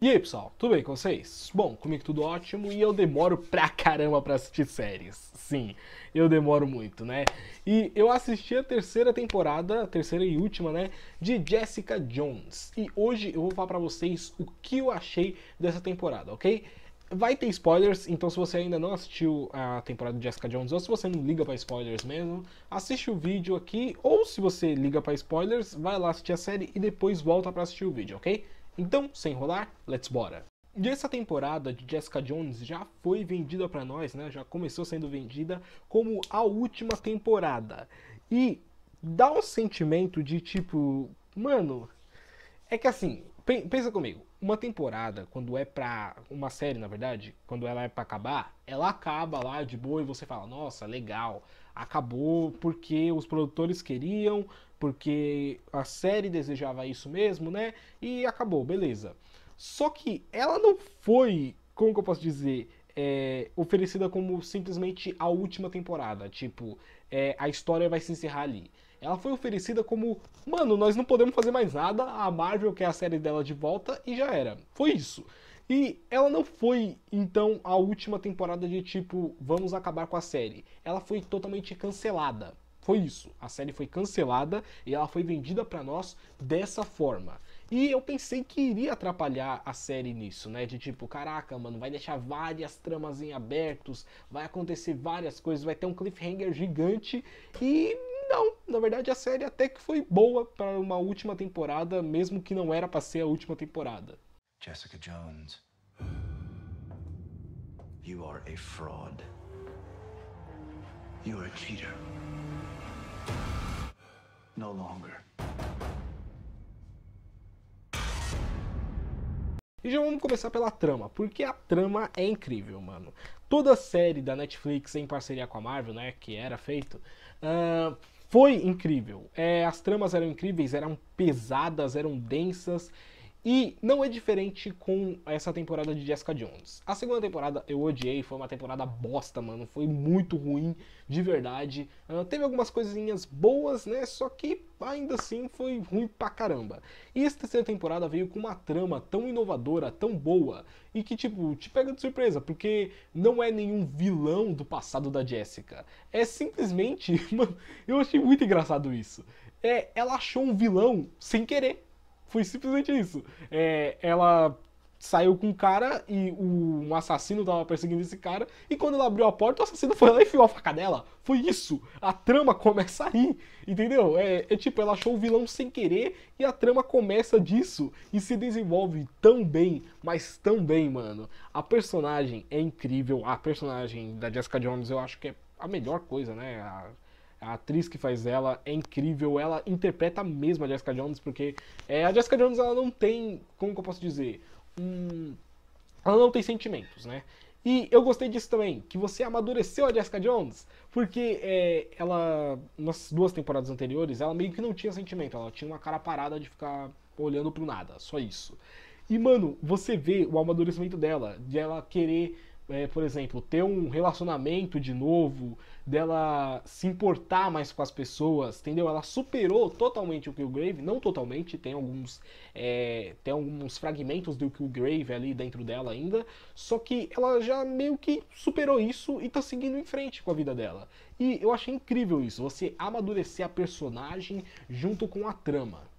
E aí pessoal, tudo bem com vocês? Bom, comigo tudo ótimo e eu demoro pra caramba pra assistir séries. Sim, eu demoro muito, né? E eu assisti a terceira temporada, a terceira e última, né? De Jessica Jones. E hoje eu vou falar pra vocês o que eu achei dessa temporada, ok? vai ter spoilers, então se você ainda não assistiu a temporada de Jessica Jones ou se você não liga para spoilers mesmo, assiste o vídeo aqui ou se você liga para spoilers, vai lá assistir a série e depois volta para assistir o vídeo, ok? Então, sem enrolar, let's bora. E essa temporada de Jessica Jones já foi vendida para nós, né? Já começou sendo vendida como a última temporada. E dá um sentimento de tipo, mano, é que assim, pensa comigo, uma temporada, quando é pra. Uma série, na verdade, quando ela é pra acabar, ela acaba lá de boa e você fala, nossa, legal. Acabou porque os produtores queriam, porque a série desejava isso mesmo, né? E acabou, beleza. Só que ela não foi, como que eu posso dizer? É, oferecida como simplesmente a última temporada. Tipo, é, a história vai se encerrar ali. Ela foi oferecida como, mano, nós não podemos fazer mais nada, a Marvel quer a série dela de volta e já era. Foi isso. E ela não foi, então, a última temporada de tipo, vamos acabar com a série. Ela foi totalmente cancelada. Foi isso. A série foi cancelada e ela foi vendida para nós dessa forma. E eu pensei que iria atrapalhar a série nisso, né? De tipo, caraca, mano, vai deixar várias tramas em abertos, vai acontecer várias coisas, vai ter um cliffhanger gigante e não, na verdade a série até que foi boa para uma última temporada, mesmo que não era para ser a última temporada. Jessica Jones. You are a fraud. You are a cheater. No longer. E já vamos começar pela trama, porque a trama é incrível, mano. Toda a série da Netflix em parceria com a Marvel, né, que era feito, uh, foi incrível. É, as tramas eram incríveis, eram pesadas, eram densas e não é diferente com essa temporada de Jessica Jones. A segunda temporada eu odiei, foi uma temporada bosta, mano. Foi muito ruim, de verdade. Uh, teve algumas coisinhas boas, né? Só que ainda assim foi ruim pra caramba. E essa terceira temporada veio com uma trama tão inovadora, tão boa, e que, tipo, te pega de surpresa, porque não é nenhum vilão do passado da Jessica. É simplesmente. Mano, eu achei muito engraçado isso. É, ela achou um vilão sem querer foi simplesmente isso. É, ela saiu com um cara e o, um assassino tava perseguindo esse cara. E quando ela abriu a porta, o assassino foi lá e enfiou a faca dela. Foi isso. A trama começa aí, entendeu? É, é, tipo, ela achou o vilão sem querer e a trama começa disso. E se desenvolve tão bem, mas tão bem, mano. A personagem é incrível. A personagem da Jessica Jones eu acho que é a melhor coisa, né? A a atriz que faz ela é incrível, ela interpreta mesmo a Jessica Jones, porque é, a Jessica Jones ela não tem, como que eu posso dizer, um, ela não tem sentimentos, né? E eu gostei disso também, que você amadureceu a Jessica Jones, porque é, ela, nas duas temporadas anteriores, ela meio que não tinha sentimento, ela tinha uma cara parada de ficar olhando pro nada, só isso. E, mano, você vê o amadurecimento dela, de ela querer é, por exemplo, ter um relacionamento de novo, dela se importar mais com as pessoas, entendeu? Ela superou totalmente o Killgrave, não totalmente, tem alguns é, tem alguns fragmentos do Killgrave ali dentro dela ainda, só que ela já meio que superou isso e tá seguindo em frente com a vida dela. E eu achei incrível isso, você amadurecer a personagem junto com a trama.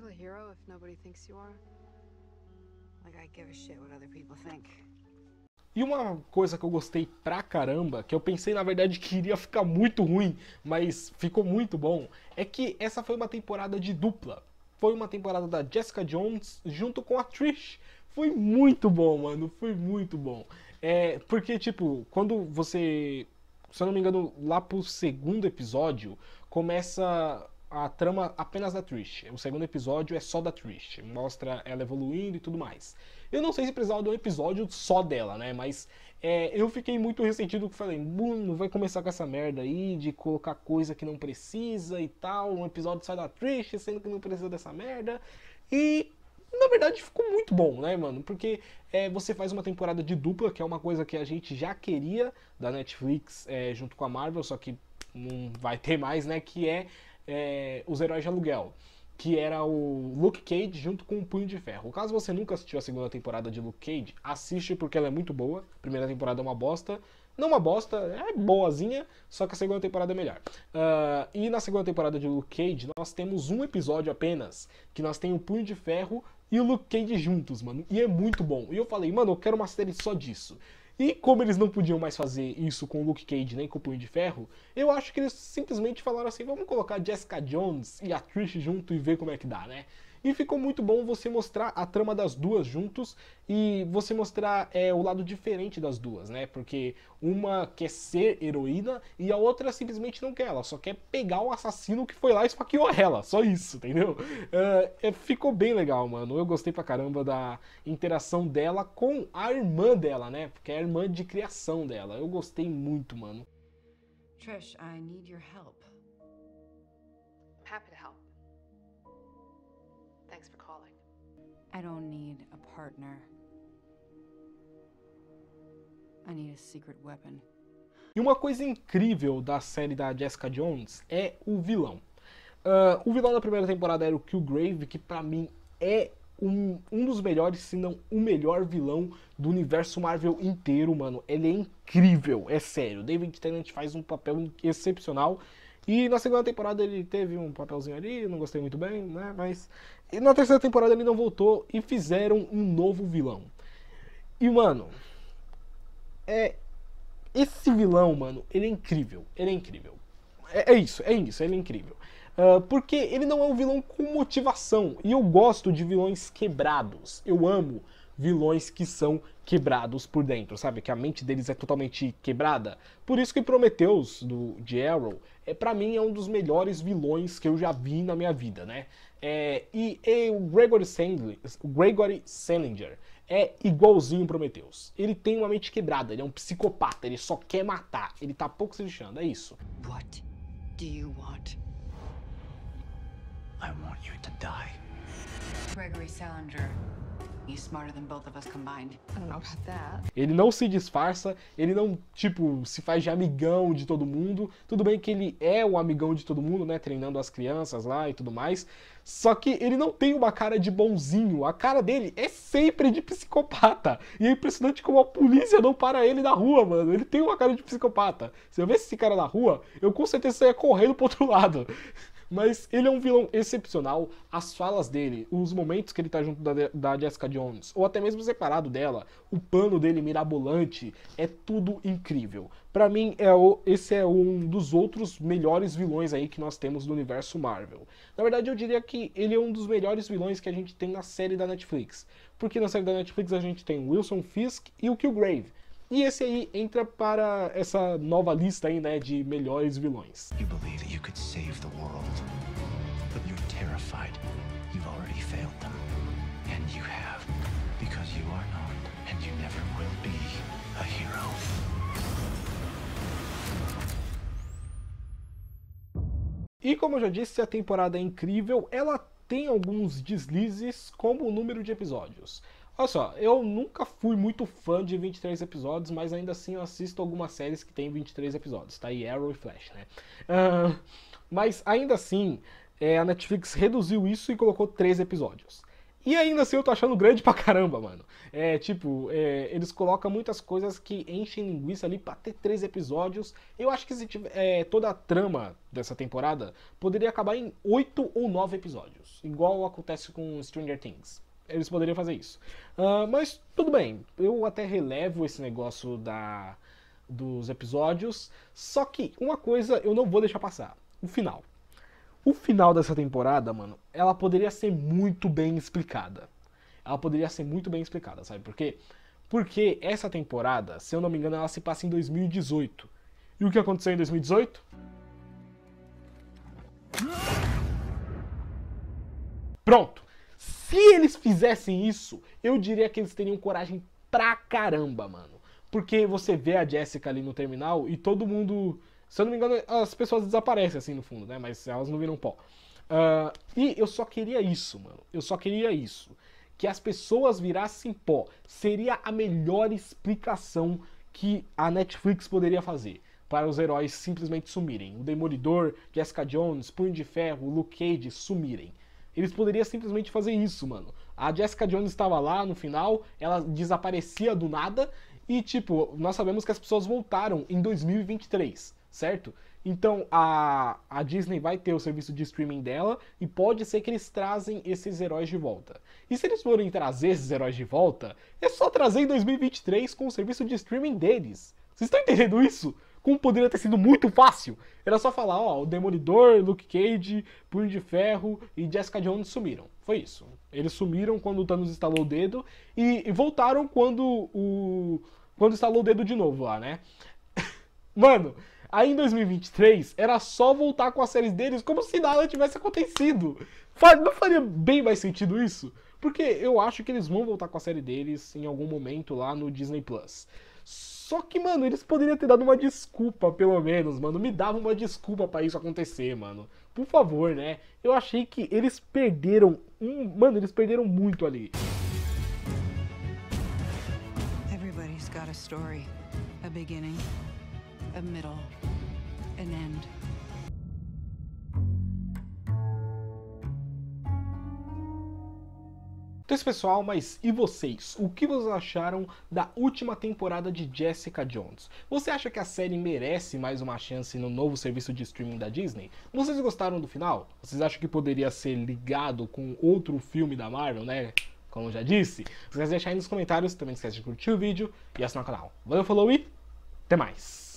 still a hero if nobody thinks you are? Like I give a shit what other people think. E uma coisa que eu gostei pra caramba, que eu pensei na verdade que iria ficar muito ruim, mas ficou muito bom, é que essa foi uma temporada de dupla. Foi uma temporada da Jessica Jones junto com a Trish. Foi muito bom, mano. Foi muito bom. É, porque, tipo, quando você. Se eu não me engano, lá pro segundo episódio, começa a trama apenas da Trish. O segundo episódio é só da Trish, mostra ela evoluindo e tudo mais. Eu não sei se precisava de um episódio só dela, né? Mas é, eu fiquei muito ressentido que falei, não vai começar com essa merda aí de colocar coisa que não precisa e tal. Um episódio só da Trish, sendo que não precisa dessa merda. E na verdade ficou muito bom, né, mano? Porque é, você faz uma temporada de dupla, que é uma coisa que a gente já queria da Netflix é, junto com a Marvel, só que não vai ter mais, né? Que é é, Os Heróis de Aluguel, que era o Luke Cage junto com o Punho de Ferro. Caso você nunca assistiu a segunda temporada de Luke Cage, assiste porque ela é muito boa. A primeira temporada é uma bosta, não uma bosta, é boazinha, só que a segunda temporada é melhor. Uh, e na segunda temporada de Luke Cage, nós temos um episódio apenas, que nós tem o Punho de Ferro e o Luke Cage juntos, mano. E é muito bom. E eu falei, mano, eu quero uma série só disso. E como eles não podiam mais fazer isso com o Luke Cage nem com o Punho de Ferro, eu acho que eles simplesmente falaram assim: vamos colocar Jessica Jones e a Trish junto e ver como é que dá, né? E ficou muito bom você mostrar a trama das duas juntos e você mostrar é, o lado diferente das duas, né? Porque uma quer ser heroína e a outra simplesmente não quer, ela só quer pegar o assassino que foi lá e esfaqueou ela, só isso, entendeu? Uh, ficou bem legal, mano. Eu gostei pra caramba da interação dela com a irmã dela, né? Porque é a irmã de criação dela. Eu gostei muito, mano. Trish, I need your help. I don't need a partner. I need a secret weapon. E uma coisa incrível da série da Jessica Jones é o vilão. Uh, o vilão da primeira temporada era o Killgrave, que para mim é um, um dos melhores, se não o melhor vilão do universo Marvel inteiro, mano. Ele é incrível, é sério. David Tennant faz um papel excepcional. E na segunda temporada ele teve um papelzinho ali, não gostei muito bem, né? Mas e na terceira temporada ele não voltou e fizeram um novo vilão. E, mano, é. Esse vilão, mano, ele é incrível. Ele é incrível. É, é isso, é isso, ele é incrível. Uh, porque ele não é um vilão com motivação. E eu gosto de vilões quebrados. Eu amo vilões que são quebrados por dentro, sabe? Que a mente deles é totalmente quebrada. Por isso que Prometheus, do, de Arrow, é, para mim é um dos melhores vilões que eu já vi na minha vida, né? É, e, e, o Gregory Sandler, Gregory Salinger é igualzinho o Prometheus. Ele tem uma mente quebrada, ele é um psicopata, ele só quer matar, ele tá pouco se lixando, é isso. What do you want? I want you to die. Gregory Salinger ele não se disfarça, ele não, tipo, se faz de amigão de todo mundo. Tudo bem que ele é o amigão de todo mundo, né? Treinando as crianças lá e tudo mais. Só que ele não tem uma cara de bonzinho. A cara dele é sempre de psicopata. E é impressionante como a polícia não para ele na rua, mano. Ele tem uma cara de psicopata. Se eu ver esse cara na rua, eu com certeza saia correndo pro outro lado. Mas ele é um vilão excepcional. As falas dele, os momentos que ele tá junto da, da Jessica Jones, ou até mesmo separado dela, o pano dele mirabolante, é tudo incrível. Para mim, é o, esse é um dos outros melhores vilões aí que nós temos no universo Marvel. Na verdade, eu diria que ele é um dos melhores vilões que a gente tem na série da Netflix. Porque na série da Netflix a gente tem Wilson Fisk e o Killgrave e esse aí entra para essa nova lista aí, né, de melhores vilões. You believe you could save the world, but you're terrified. You've already failed them. And you have because you are not and you never will be a hero. E como eu já disse, a temporada é incrível, ela tem alguns deslizes como o número de episódios. Olha só, eu nunca fui muito fã de 23 episódios, mas ainda assim eu assisto algumas séries que tem 23 episódios, tá? E Arrow e Flash, né? Uh, mas ainda assim, é, a Netflix reduziu isso e colocou 3 episódios. E ainda assim eu tô achando grande pra caramba, mano. É tipo, é, eles colocam muitas coisas que enchem linguiça ali pra ter três episódios. Eu acho que se tiver, é, toda a trama dessa temporada poderia acabar em oito ou nove episódios. Igual acontece com Stranger Things eles poderiam fazer isso. Uh, mas tudo bem, eu até relevo esse negócio da, dos episódios. Só que uma coisa eu não vou deixar passar: o final. O final dessa temporada, mano, ela poderia ser muito bem explicada. Ela poderia ser muito bem explicada, sabe por quê? Porque essa temporada, se eu não me engano, ela se passa em 2018. E o que aconteceu em 2018? Pronto! Se eles fizessem isso, eu diria que eles teriam coragem pra caramba, mano. Porque você vê a Jessica ali no terminal e todo mundo. Se eu não me engano, as pessoas desaparecem assim no fundo, né? Mas elas não viram pó. Uh, e eu só queria isso, mano. Eu só queria isso. Que as pessoas virassem pó. Seria a melhor explicação que a Netflix poderia fazer para os heróis simplesmente sumirem. O Demolidor, Jessica Jones, Punho de Ferro, Luke Cage sumirem. Eles poderiam simplesmente fazer isso, mano. A Jessica Jones estava lá no final, ela desaparecia do nada e, tipo, nós sabemos que as pessoas voltaram em 2023, certo? Então a, a Disney vai ter o serviço de streaming dela e pode ser que eles trazem esses heróis de volta. E se eles forem trazer esses heróis de volta, é só trazer em 2023 com o serviço de streaming deles. Vocês estão entendendo isso? como poderia ter sido muito fácil. Era só falar, ó, o Demolidor, Luke Cage, Punho de Ferro e Jessica Jones sumiram. Foi isso. Eles sumiram quando o Thanos instalou o dedo e, e voltaram quando o quando instalou o dedo de novo lá, né? Mano, aí em 2023 era só voltar com as séries deles como se nada tivesse acontecido. Não faria bem mais sentido isso? Porque eu acho que eles vão voltar com a série deles em algum momento lá no Disney Plus. Só que, mano, eles poderiam ter dado uma desculpa, pelo menos, mano. Me dava uma desculpa para isso acontecer, mano. Por favor, né? Eu achei que eles perderam um. Mano, eles perderam muito ali. Everybody's got a story. A beginning, a middle, an end. Então é isso, pessoal, mas e vocês? O que vocês acharam da última temporada de Jessica Jones? Você acha que a série merece mais uma chance no novo serviço de streaming da Disney? Vocês gostaram do final? Vocês acham que poderia ser ligado com outro filme da Marvel, né? Como já disse. Vocês deixar aí nos comentários, também não esquece de curtir o vídeo e assinar o canal. Valeu, falou e até mais!